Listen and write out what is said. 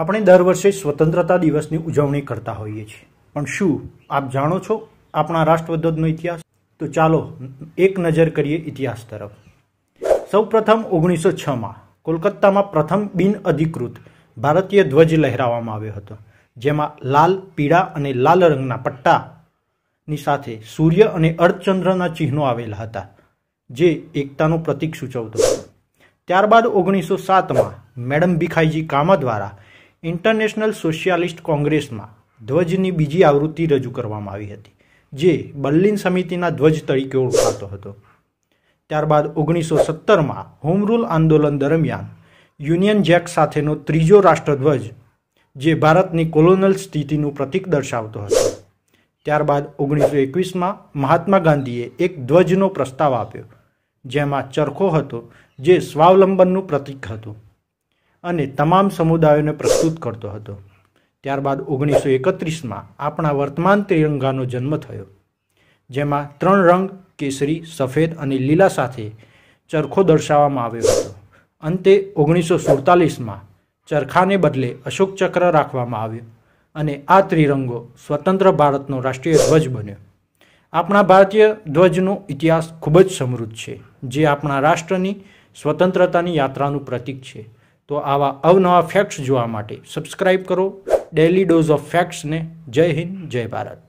આપણે દર વર્ષે સ્વતંત્રતા દિવસની ઉજવણી કરતા હોઈએ છીએ પણ શું આપ જાણો છો આપણા રાષ્ટ્રધ્વજનો ઇતિહાસ તો ચાલો એક નજર કરીએ ઇતિહાસ તરફ સૌ પ્રથમ ઓગણીસો છમાં કોલકાતામાં પ્રથમ બિન અધિકૃત ભારતીય ધ્વજ લહેરાવવામાં આવ્યો હતો જેમાં લાલ પીળા અને લાલ રંગના પટ્ટાની સાથે સૂર્ય અને અર્ધચંદ્રના ચિહ્નો આવેલા હતા જે એકતાનું પ્રતીક સૂચવતું હતું ત્યારબાદ ઓગણીસો સાતમાં મેડમ ભીખાઈજી કામા દ્વારા ઇન્ટરનેશનલ સોશિયાલિસ્ટ કોંગ્રેસમાં ધ્વજની બીજી આવૃત્તિ રજૂ કરવામાં આવી હતી જે બર્લિન સમિતિના ધ્વજ તરીકે ઓળખાતો હતો ત્યારબાદ ઓગણીસો સત્તરમાં હોમરૂલ આંદોલન દરમિયાન યુનિયન જેક સાથેનો ત્રીજો રાષ્ટ્રધ્વજ જે ભારતની કોલોનલ સ્થિતિનું પ્રતીક દર્શાવતો હતો ત્યારબાદ ઓગણીસો એકવીસમાં મહાત્મા ગાંધીએ એક ધ્વજનો પ્રસ્તાવ આપ્યો જેમાં ચરખો હતો જે સ્વાવલંબનનું પ્રતીક હતું અને તમામ સમુદાયોને પ્રસ્તુત કરતો હતો ત્યારબાદ ઓગણીસો એકત્રીસમાં આપણા વર્તમાન ત્રિરંગાનો જન્મ થયો જેમાં ત્રણ રંગ કેસરી સફેદ અને લીલા સાથે ચરખો દર્શાવવામાં આવ્યો હતો અંતે ઓગણીસો સુડતાલીસમાં ચરખાને બદલે અશોક ચક્ર રાખવામાં આવ્યો અને આ ત્રિરંગો સ્વતંત્ર ભારતનો રાષ્ટ્રીય ધ્વજ બન્યો આપણા ભારતીય ધ્વજનો ઇતિહાસ ખૂબ જ સમૃદ્ધ છે જે આપણા રાષ્ટ્રની સ્વતંત્રતાની યાત્રાનું પ્રતીક છે તો આવા અવનવા ફેક્ટ્સ જોવા માટે સબસ્ક્રાઈબ કરો ડેલી ડોઝ ઓફ ફેક્ટ્સને જય હિન્દ જય ભારત